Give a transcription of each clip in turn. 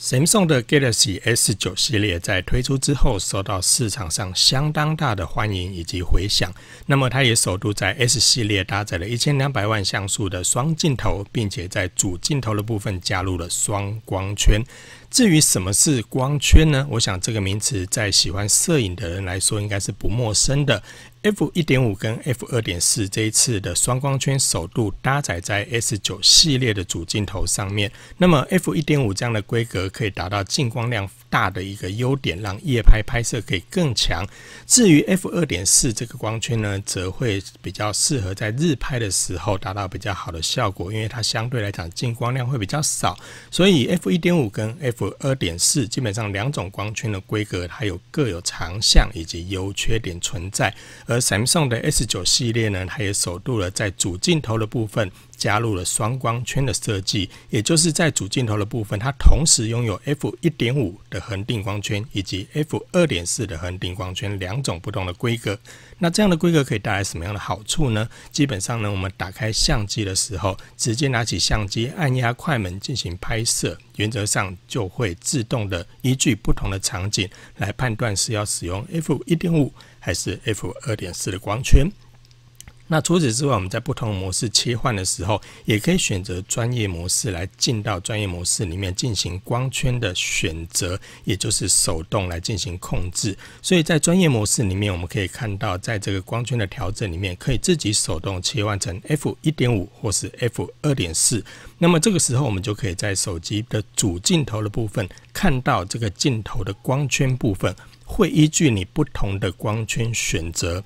神送的 Galaxy S9 系列在推出之后，受到市场上相当大的欢迎以及回响。那么，它也首度在 S 系列搭载了1200万像素的双镜头，并且在主镜头的部分加入了双光圈。至于什么是光圈呢？我想这个名词在喜欢摄影的人来说，应该是不陌生的。F 一点五跟 F 二点四这一次的双光圈首度搭载在 S 九系列的主镜头上面。那么 F 一点五这样的规格可以达到进光量大的一个优点，让夜拍拍摄可以更强。至于 F 二点四这个光圈呢，则会比较适合在日拍的时候达到比较好的效果，因为它相对来讲进光量会比较少。所以 F 一点五跟 F 二点四基本上两种光圈的规格它有各有长项以及优缺点存在。而 Samsung 的 S9 系列呢，它也首度了在主镜头的部分。加入了双光圈的设计，也就是在主镜头的部分，它同时拥有 f 1.5的恒定光圈以及 f 2.4的恒定光圈两种不同的规格。那这样的规格可以带来什么样的好处呢？基本上呢，我们打开相机的时候，直接拿起相机，按压快门进行拍摄，原则上就会自动的依据不同的场景来判断是要使用 f 1.5还是 f 2.4的光圈。那除此之外，我们在不同模式切换的时候，也可以选择专业模式来进到专业模式里面进行光圈的选择，也就是手动来进行控制。所以在专业模式里面，我们可以看到，在这个光圈的调整里面，可以自己手动切换成 F 一点五或是 F 二点四。那么这个时候，我们就可以在手机的主镜头的部分看到这个镜头的光圈部分，会依据你不同的光圈选择。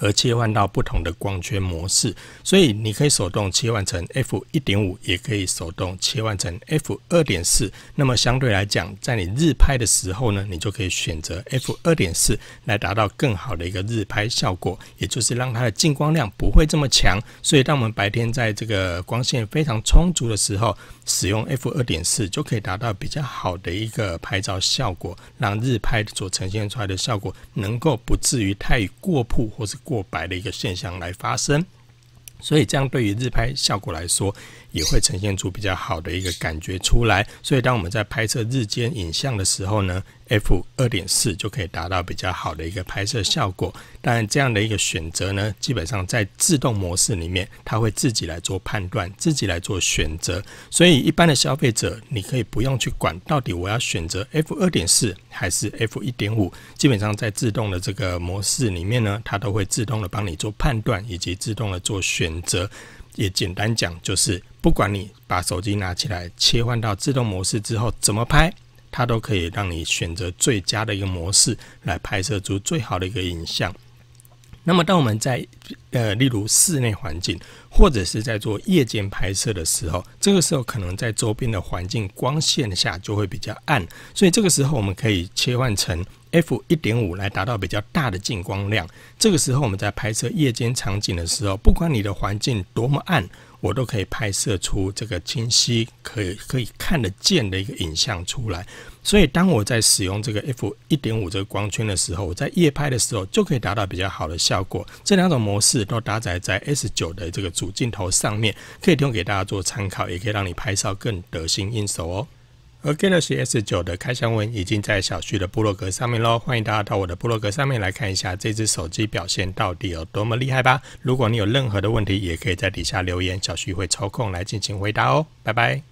而切换到不同的光圈模式，所以你可以手动切换成 F 一点五，也可以手动切换成 F 二点四。那么相对来讲，在你日拍的时候呢，你就可以选择 F 二点四来达到更好的一个日拍效果，也就是让它的进光量不会这么强。所以当我们白天在这个光线非常充足的时候，使用 F 二点四就可以达到比较好的一个拍照效果，让日拍所呈现出来的效果能够不至于太过曝或是。过白的一个现象来发生，所以这样对于日拍效果来说，也会呈现出比较好的一个感觉出来。所以，当我们在拍摄日间影像的时候呢？F 二点四就可以达到比较好的一个拍摄效果。当然，这样的一个选择呢，基本上在自动模式里面，它会自己来做判断，自己来做选择。所以，一般的消费者，你可以不用去管到底我要选择 F 二点四还是 F 一点五。基本上在自动的这个模式里面呢，它都会自动的帮你做判断以及自动的做选择。也简单讲，就是不管你把手机拿起来，切换到自动模式之后，怎么拍。它都可以让你选择最佳的一个模式来拍摄出最好的一个影像。那么，当我们在呃，例如室内环境，或者是在做夜间拍摄的时候，这个时候可能在周边的环境光线下就会比较暗，所以这个时候我们可以切换成 f 1.5来达到比较大的进光量。这个时候我们在拍摄夜间场景的时候，不管你的环境多么暗，我都可以拍摄出这个清晰、可以可以看得见的一个影像出来。所以当我在使用这个 f 1.5这个光圈的时候，在夜拍的时候就可以达到比较好的效果。这两种模是都搭载在 S9 的这个主镜头上面，可以提供给大家做参考，也可以让你拍照更得心应手哦。而 Galaxy S9 的开箱文已经在小徐的部落格上面喽，欢迎大家到我的部落格上面来看一下这只手机表现到底有多么厉害吧。如果你有任何的问题，也可以在底下留言，小徐会抽空来进行回答哦。拜拜。